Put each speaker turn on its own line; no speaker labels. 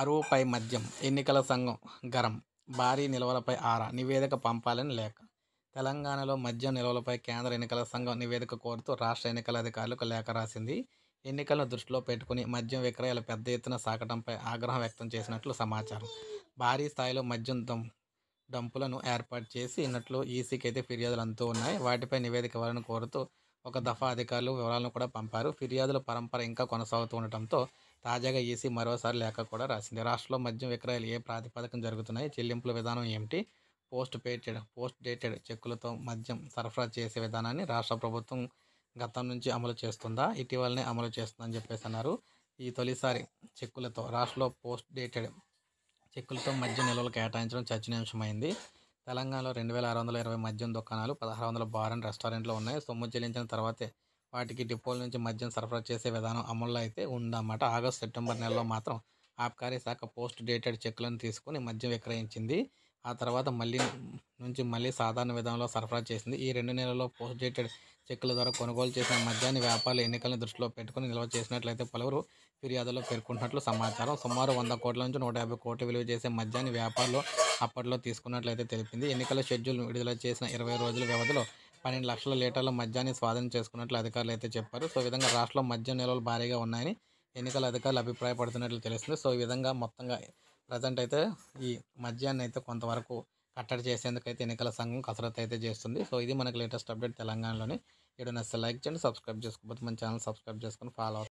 అరువుపై మద్యం ఎన్నికల సంఘం గరం భారీ నిల్వలపై ఆరా నివేదిక పంపాలని లేఖ తెలంగాణలో మద్యం నిల్వలపై కేంద్ర ఎన్నికల సంఘం నివేదిక కోరుతూ రాష్ట్ర ఎన్నికల అధికారులకు లేఖ రాసింది ఎన్నికలను దృష్టిలో పెట్టుకుని మద్యం విక్రయాలు పెద్ద ఎత్తున సాగడంపై ఆగ్రహం వ్యక్తం చేసినట్లు సమాచారం భారీ స్థాయిలో మద్యం దం డంపులను ఏర్పాటు చేసి ఇన్నట్లు ఈసీకి అయితే ఫిర్యాదులు అంతూ ఉన్నాయి వాటిపై నివేదిక ఇవ్వాలని కోరుతూ ఒక దఫా అధికారులు వివరాలను కూడా పంపారు ఫిర్యాదుల పరంపర ఇంకా కొనసాగుతూ ఉండటంతో తాజాగా ఈసీ మరోసారి లేఖ కూడా రాసింది రాష్ట్రంలో మద్యం విక్రయాలు ఏ ప్రాతిపదకం జరుగుతున్నాయి చెల్లింపుల విధానం ఏమిటి పోస్ట్ పేటెడ్ పోస్ట్ డేటెడ్ చెక్కులతో మద్యం సరఫరా చేసే విధానాన్ని రాష్ట్ర ప్రభుత్వం గతం నుంచి అమలు చేస్తుందా ఇటీవలనే అమలు చేస్తుందని చెప్పేసి అన్నారు ఈ తొలిసారి చెక్కులతో రాష్ట్రంలో పోస్ట్ డేటెడ్ చెక్కులతో మద్యం నిల్వలు కేటాయించడం చర్చనీయాంశమైంది తెలంగాణలో రెండు వేల ఆరు వందల ఇరవై మద్యం దుకాణాలు పదహారు వందల బార్ అండ్ రెస్టారెంట్లో ఉన్నాయి సొమ్ము చెల్లించిన తర్వాతే వాటికి డిపోల నుంచి మద్యం సరఫరా చేసే విధానం అమల్లో అయితే ఉందన్నమాట ఆగస్టు సెప్టెంబర్ నెలలో మాత్రం ఆబ్కారీ శాఖ పోస్ట్ డేటెడ్ చెక్లను తీసుకుని మద్యం విక్రయించింది ఆ తర్వాత మళ్ళీ నుంచి మళ్ళీ సాధారణ విధానంలో సరఫరా చేసింది ఈ రెండు నెలల్లో పోస్ట్ డేటెడ్ చెక్కుల ద్వారా కొనుగోలు చేసిన మద్యాన్ని వ్యాపారులు ఎన్నికలను దృష్టిలో పెట్టుకుని నిల్వ చేసినట్లయితే పలువురు ఫిర్యాదులో పేర్కొన్నట్లు సమాచారం సుమారు వంద కోట్ల నుంచి నూట యాభై కోట్లు విలువ చేసే మద్యాన్ని వ్యాపారులు అప్పట్లో తీసుకున్నట్లయితే తెలిపింది ఎన్నికల షెడ్యూల్ విడుదల చేసిన ఇరవై రోజుల వ్యవధిలో పన్నెండు లక్షల లీటర్ల మద్యాన్ని స్వాధీనం చేసుకున్నట్లు అధికారులు అయితే చెప్పారు సో ఈ విధంగా రాష్ట్రంలో మద్యం నిల్వలు భారీగా ఉన్నాయని ఎన్నికల అధికారులు అభిప్రాయపడుతున్నట్లు తెలుస్తుంది సో ఈ విధంగా మొత్తంగా ప్రజెంట్ అయితే ఈ మద్యాన్ని అయితే కొంతవరకు కట్టడి చేసేందుకు అయితే ఎన్నికల సంఘం కసరత్తు అయితే చేస్తుంది సో ఇది మనకు లేటెస్ట్ అప్డేట్ తెలంగాణలోని ఏడు నచ్చితే లైక్ చేయండి సబ్స్క్రైబ్ చేసుకోకపోతే మన ఛానల్ సబ్స్క్రైబ్ చేసుకుని ఫాలో అవుతుంది